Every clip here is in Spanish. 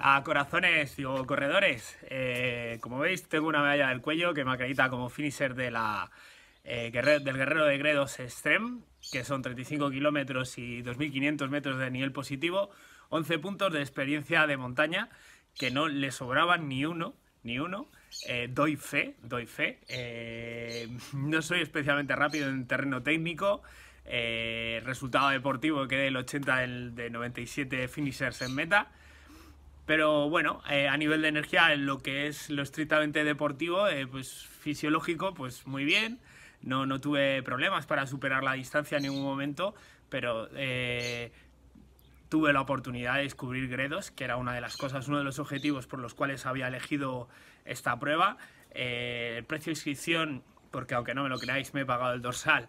A corazones y corredores, eh, como veis tengo una medalla del cuello que me acredita como finisher de la, eh, del guerrero de Gredos Extreme, que son 35 kilómetros y 2.500 metros de nivel positivo, 11 puntos de experiencia de montaña, que no le sobraban ni uno, ni uno. Eh, doy fe, doy fe. no soy especialmente rápido en terreno técnico. resultado deportivo que el 80 del, de 97 finishers en meta. Pero bueno, eh, a nivel de energía, en lo que es lo estrictamente deportivo, eh, pues fisiológico, pues muy bien. No, no tuve problemas para superar la distancia en ningún momento, pero eh, tuve la oportunidad de descubrir Gredos, que era una de las cosas, uno de los objetivos por los cuales había elegido esta prueba. el precio de inscripción, porque aunque no me lo creáis, me he pagado el dorsal.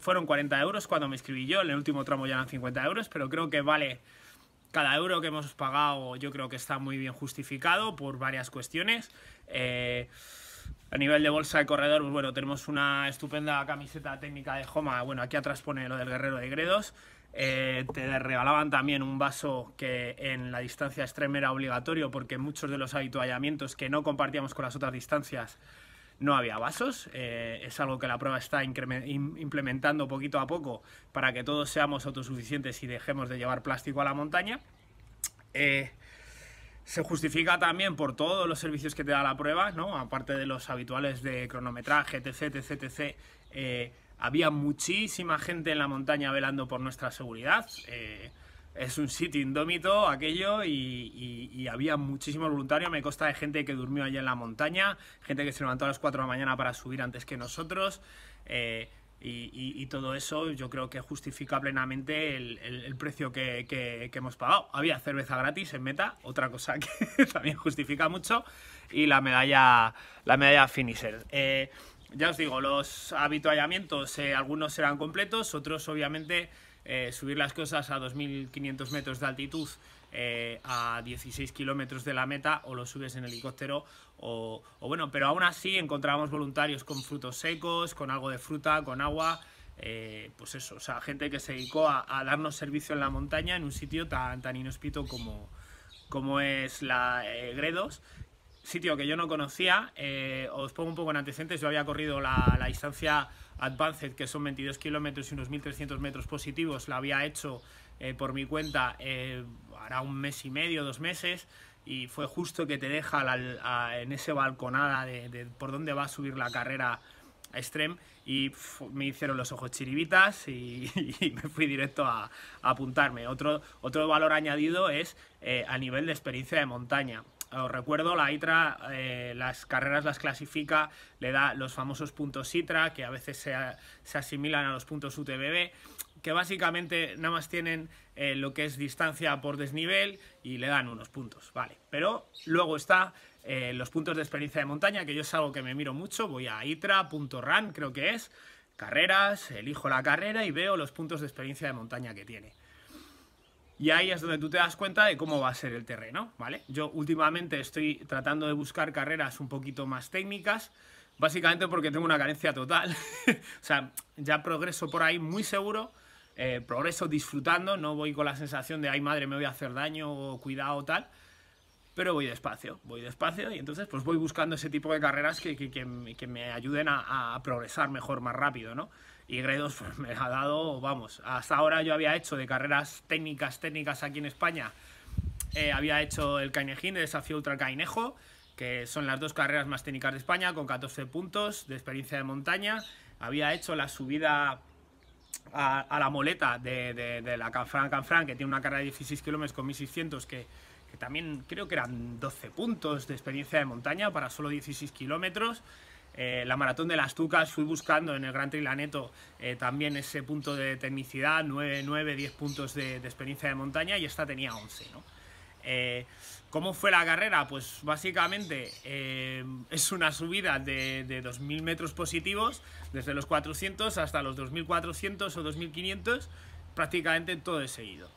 fueron 40 euros cuando me inscribí yo, en el último tramo ya eran 50 euros, pero creo que vale cada euro que hemos pagado yo creo que está muy bien justificado por varias cuestiones. Eh, a nivel de bolsa de corredor, pues bueno, tenemos una estupenda camiseta técnica de Joma. Bueno, aquí atrás pone lo del guerrero de Gredos. Eh, te regalaban también un vaso que en la distancia extrema era obligatorio porque muchos de los habituallamientos que no compartíamos con las otras distancias no había vasos. Eh, es algo que la prueba está implementando poquito a poco para que todos seamos autosuficientes y dejemos de llevar plástico a la montaña. Eh, se justifica también por todos los servicios que te da la prueba, ¿no? Aparte de los habituales de cronometraje, etc, etc, etc. Eh, había muchísima gente en la montaña velando por nuestra seguridad es un sitio indómito aquello y, había muchísimos voluntarios. Me consta de gente que durmió allí en la montaña, gente que se levantó a las 4 de la mañana para subir antes que nosotros. Eh, y, todo eso yo creo que justifica plenamente el, precio que, hemos pagado. Había cerveza gratis en meta, otra cosa que también justifica mucho, y la medalla, la finisher. Eh, ya os digo, los habituallamientos, eh, algunos eran completos, otros obviamente eh, subir las cosas a 2.500 metros de altitud eh, a 16 kilómetros de la meta o lo subes en helicóptero o, bueno, pero aún así encontrábamos voluntarios con frutos secos, con algo de fruta, con agua, eh, pues eso, o sea, gente que se dedicó a, darnos servicio en la montaña en un sitio tan, tan inhóspito como, como es la Gredos, sitio que yo no conocía, os pongo un poco en antecedentes, yo había corrido la distancia Advanced, que son 22 kilómetros y unos 1.300 metros positivos, la había hecho eh, por mi cuenta eh, hará un mes y medio, dos meses, y fue justo que te deja en ese balconada de, por dónde va a subir la carrera a Extreme, y me hicieron los ojos chiribitas y, me fui directo a, apuntarme. Otro, otro valor añadido es eh, a nivel de experiencia de montaña os recuerdo, la ITRA eh, las carreras las clasifica, le da los famosos puntos ITRA, que a veces se, asimilan a los puntos UTBB, que básicamente nada más tienen eh, lo que es distancia por desnivel y le dan unos puntos, ¿vale? Pero luego está eh, los puntos de experiencia de montaña, que yo es algo que me miro mucho, voy a itra.ran, creo que es, carreras, elijo la carrera y veo los puntos de experiencia de montaña que tiene. Y ahí es donde tú te das cuenta de cómo va a ser el terreno, ¿vale? Yo últimamente estoy tratando de buscar carreras un poquito más técnicas, básicamente porque tengo una carencia total. o sea, ya progreso por ahí muy seguro, eh, progreso disfrutando, no voy con la sensación de, ay madre, me voy a hacer daño o cuidado tal, pero voy despacio, voy despacio y entonces pues voy buscando ese tipo de carreras que, que, que, me ayuden a progresar mejor, más rápido, ¿no? Y Gredos pues, me ha dado, vamos, hasta ahora yo había hecho de carreras técnicas, técnicas aquí en España, eh, había hecho el Cainejín, el desafío Ultra Cainejo, que son las dos carreras más técnicas de España, con 14 puntos de experiencia de montaña. Había hecho la subida a, la moleta de, la Canfran Canfran, que tiene una carrera de 16 kilómetros con 1600, que, que también creo que eran 12 puntos de experiencia de montaña para solo 16 kilómetros. Eh, la maratón de las Tucas, fui buscando en el Gran Trilaneto eh, también ese punto de tecnicidad, 9, 9 10 puntos de, experiencia de montaña y esta tenía 11. Eh, ¿Cómo fue la carrera? Pues básicamente es una subida de, 2.000 metros positivos, desde los 400 hasta los 2.400 o 2.500, prácticamente todo es seguido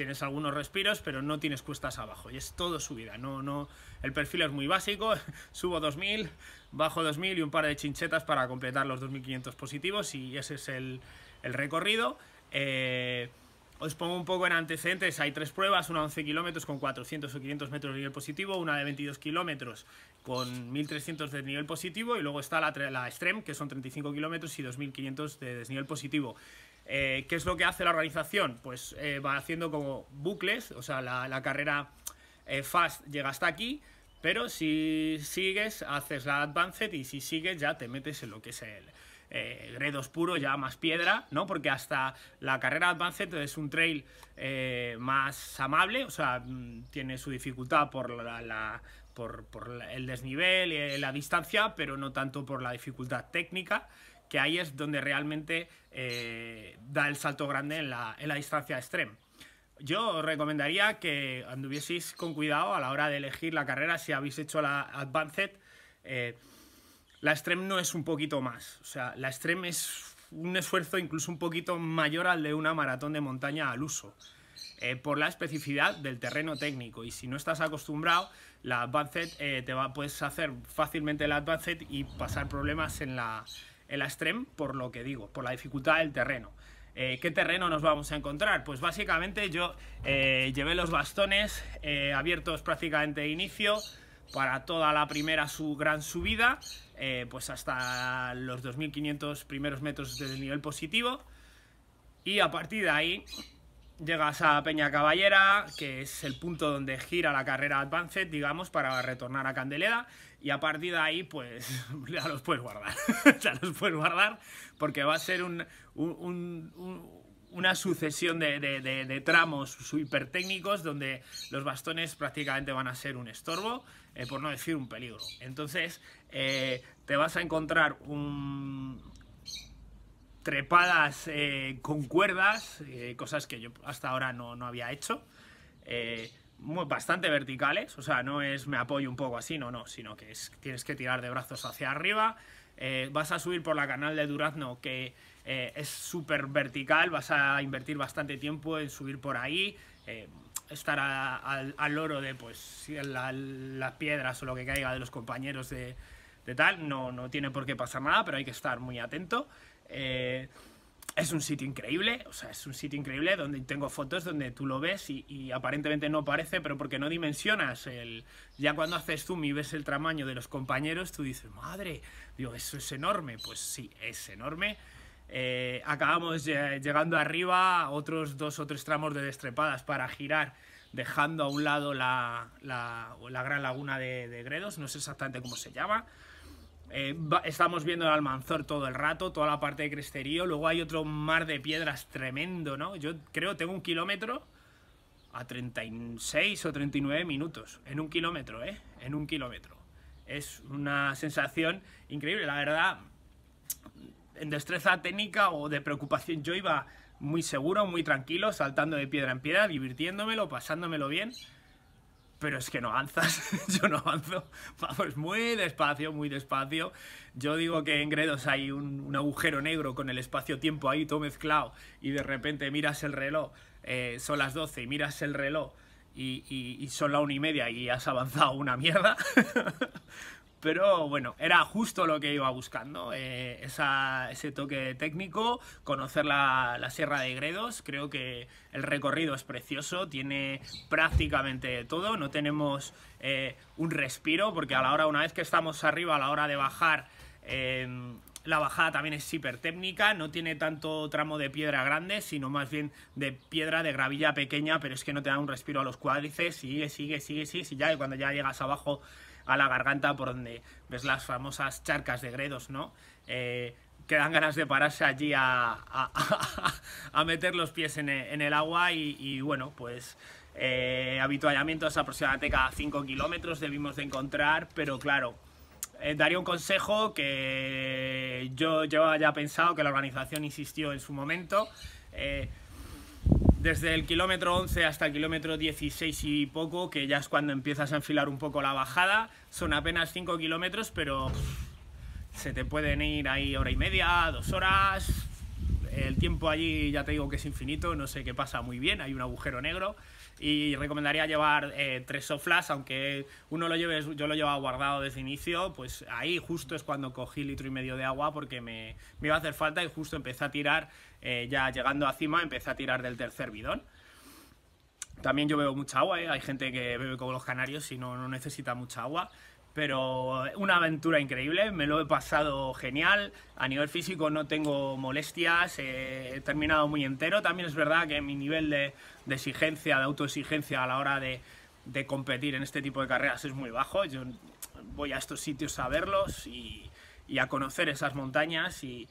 tienes algunos respiros, pero no tienes cuestas abajo y es todo subida. No, no, el perfil es muy básico, subo 2000, bajo 2000 y un par de chinchetas para completar los 2500 positivos y ese es el, recorrido. Eh, os pongo un poco en antecedentes, hay tres pruebas, una de 11 kilómetros con 400 o 500 metros de nivel positivo, una de 22 kilómetros con 1300 de nivel positivo y luego está la, la Extreme que son 35 kilómetros y 2500 de desnivel positivo. Eh, ¿Qué es lo que hace la organización? Pues eh, va haciendo como bucles, o sea, la, carrera eh, fast llega hasta aquí, pero si sigues, haces la advanced y si sigues ya te metes en lo que es el, gredos puro, ya más piedra, ¿no? Porque hasta la carrera Advanced es un trail más amable, o sea, mm, tiene su dificultad por la, por, el desnivel, y la distancia, pero no tanto por la dificultad técnica que ahí es donde realmente eh, da el salto grande en la, en la distancia extrema. Yo os recomendaría que anduvieseis con cuidado a la hora de elegir la carrera si habéis hecho la Advanced. Eh, la Extreme no es un poquito más. O sea, la Extreme es un esfuerzo incluso un poquito mayor al de una maratón de montaña al uso. Eh, por la especificidad del terreno técnico. Y si no estás acostumbrado, la Advanced te va, puedes hacer fácilmente la Advanced y pasar problemas en la, el Astrem por lo que digo, por la dificultad del terreno. Eh, ¿Qué terreno nos vamos a encontrar? Pues básicamente yo eh, llevé los bastones eh, abiertos prácticamente de inicio para toda la primera su gran subida, pues hasta los 2.500 primeros metros del nivel positivo. Y a partir de ahí llegas a Peña Caballera, que es el punto donde gira la carrera Advanced, digamos, para retornar a Candeleda y a partir de ahí, pues ya los puedes guardar. ya los puedes guardar porque va a ser una sucesión de, tramos de, técnicos tramos donde los bastones prácticamente van a ser un estorbo, eh, por no decir un peligro. Entonces, eh, te vas a encontrar un, trepadas eh, con cuerdas, cosas que yo hasta ahora no, no había hecho bastante verticales, o sea, no es me apoyo un poco así, no, no, sino que es, tienes que tirar de brazos hacia arriba, eh, vas a subir por la canal de Durazno que eh, es súper vertical, vas a invertir bastante tiempo en subir por ahí, eh, estar al oro de pues las piedras o lo que caiga de los compañeros de, tal, no, no tiene por qué pasar nada, pero hay que estar muy atento es un sitio increíble, o sea, es un sitio increíble donde tengo fotos donde tú lo ves y, aparentemente no parece, pero porque no dimensionas el... Ya cuando haces zoom y ves el tamaño de los compañeros, tú dices, madre, digo, eso es enorme. Pues sí, es enorme. Eh, acabamos llegando arriba, otros dos o tres tramos de destrepadas para girar, dejando a un lado la, la, gran laguna de Gredos, no sé exactamente cómo se llama. Eh, estamos viendo el Almanzor todo el rato, toda la parte de cresterío. Luego hay otro mar de piedras tremendo, ¿no? Yo creo, tengo un kilómetro a 36 o 39 minutos. En un kilómetro, ¿eh? En un kilómetro. Es una sensación increíble, la verdad. En destreza técnica o de preocupación, yo iba muy seguro, muy tranquilo, saltando de piedra en piedra, divirtiéndomelo, pasándomelo bien pero es que no avanzas, yo no avanzo, vamos muy despacio, muy despacio. Yo digo que en Gredos hay un, agujero negro con el espacio-tiempo ahí todo mezclado y de repente miras el reloj, eh, son las 12 y miras el reloj y, y son la una y media y has avanzado una mierda. Pero bueno, era justo lo que iba buscando, eh, ese toque técnico, conocer la, Sierra de Gredos, creo que el recorrido es precioso, tiene prácticamente todo, no tenemos eh, un respiro, porque a la hora, una vez que estamos arriba, a la hora de bajar, eh, la bajada también es hiper técnica, no tiene tanto tramo de piedra grande, sino más bien de piedra de gravilla pequeña, pero es que no te da un respiro a los cuádrices, sigue, sigue, sigue, sigue, y cuando ya llegas abajo a la garganta por donde ves las famosas charcas de gredos, ¿no? Eh, que dan ganas de pararse allí a, meter los pies en el, agua y, bueno, pues eh, habituallamientos aproximadamente cada 5 kilómetros debimos de encontrar, pero claro, eh, daría un consejo que yo llevaba ya pensado, que la organización insistió en su momento. Eh, desde el kilómetro 11 hasta el kilómetro 16 y poco, que ya es cuando empiezas a enfilar un poco la bajada, son apenas 5 kilómetros, pero se te pueden ir ahí hora y media, dos horas. El tiempo allí ya te digo que es infinito, no sé qué pasa muy bien, hay un agujero negro y recomendaría llevar eh, tres soflas, aunque uno lo lleve yo lo llevaba guardado desde inicio, pues ahí justo es cuando cogí litro y medio de agua porque me, me iba a hacer falta y justo empecé a tirar, eh, ya llegando a cima, empecé a tirar del tercer bidón. También yo bebo mucha agua, eh, hay gente que bebe como los canarios y no, no necesita mucha agua pero eh, una aventura increíble, me lo he pasado genial, a nivel físico no tengo molestias, eh, he terminado muy entero, también es verdad que mi nivel de, exigencia, de autoexigencia a la hora de, competir en este tipo de carreras es muy bajo, yo voy a estos sitios a verlos y a conocer esas montañas y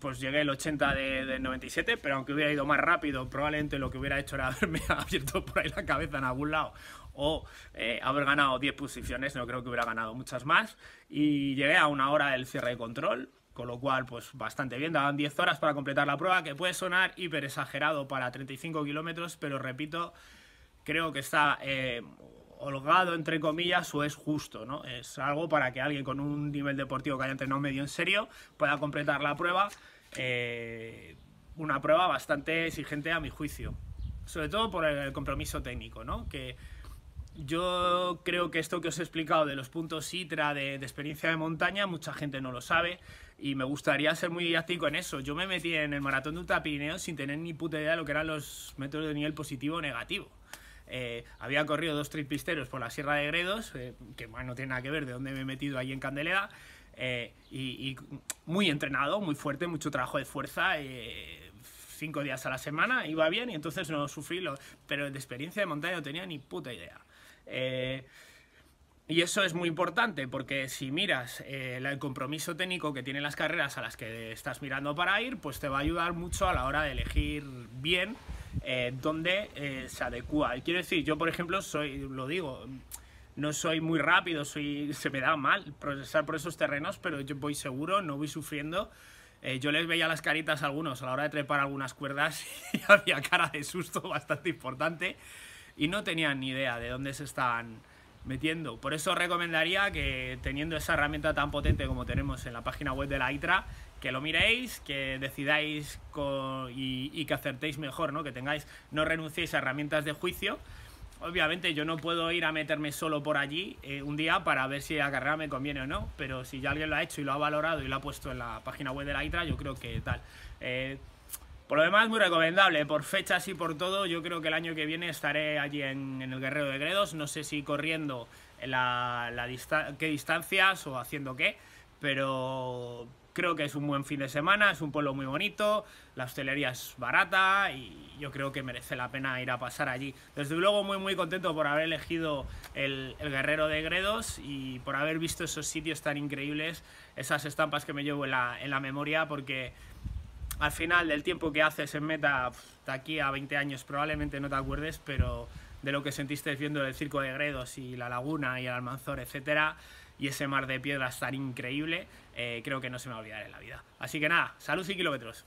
pues llegué el 80 de, del 97, pero aunque hubiera ido más rápido, probablemente lo que hubiera hecho era haberme abierto por ahí la cabeza en algún lado o eh, haber ganado 10 posiciones, no creo que hubiera ganado muchas más. Y llegué a una hora del cierre de control, con lo cual, pues bastante bien, daban 10 horas para completar la prueba, que puede sonar hiper exagerado para 35 kilómetros, pero repito, creo que está... Eh, holgado, entre comillas, o es justo, ¿no? Es algo para que alguien con un nivel deportivo que haya entrenado medio en serio pueda completar la prueba, eh, una prueba bastante exigente a mi juicio, sobre todo por el compromiso técnico, ¿no? Que yo creo que esto que os he explicado de los puntos ITRA de, experiencia de montaña, mucha gente no lo sabe y me gustaría ser muy didáctico en eso. Yo me metí en el maratón de un tapirineo sin tener ni puta idea de lo que eran los métodos de nivel positivo o negativo. Eh, había corrido dos tripisteros por la Sierra de Gredos, eh, que no tiene nada que ver de dónde me he metido ahí en Candelera, eh, y, muy entrenado, muy fuerte, mucho trabajo de fuerza, cinco días a la semana, iba bien y entonces no sufrí, lo, pero de experiencia de montaña no tenía ni puta idea. y eso es muy importante porque si miras el compromiso técnico que tienen las carreras a las que estás mirando para ir, pues te va a ayudar mucho a la hora de elegir bien eh, donde eh, se adecua. Quiero decir, yo por ejemplo soy, lo digo, no soy muy rápido, soy, se me da mal procesar por esos terrenos, pero yo voy seguro, no voy sufriendo. Eh, yo les veía las caritas a algunos a la hora de trepar algunas cuerdas y había cara de susto bastante importante y no tenían ni idea de dónde se estaban metiendo. Por eso recomendaría que teniendo esa herramienta tan potente como tenemos en la página web de la ITRA, que lo miréis, que decidáis y, que acertéis mejor, ¿no? Que tengáis, no renunciéis a herramientas de juicio. Obviamente yo no puedo ir a meterme solo por allí eh, un día para ver si la carrera me conviene o no, pero si ya alguien lo ha hecho y lo ha valorado y lo ha puesto en la página web de la ITRA, yo creo que tal. Eh, por lo demás, muy recomendable. ¿eh? Por fechas y por todo, yo creo que el año que viene estaré allí en, el Guerrero de Gredos. No sé si corriendo la, qué distancias o haciendo qué, pero creo que es un buen fin de semana. Es un pueblo muy bonito, la hostelería es barata y yo creo que merece la pena ir a pasar allí. Desde luego, muy, muy contento por haber elegido el, Guerrero de Gredos y por haber visto esos sitios tan increíbles, esas estampas que me llevo en la, en la memoria, porque al final del tiempo que haces en meta, de aquí a 20 años probablemente no te acuerdes, pero de lo que sentiste viendo el circo de Gredos y la laguna y el Almanzor, etcétera, y ese mar de piedras tan increíble, eh, creo que no se me va a olvidar en la vida. Así que nada, salud y kilómetros.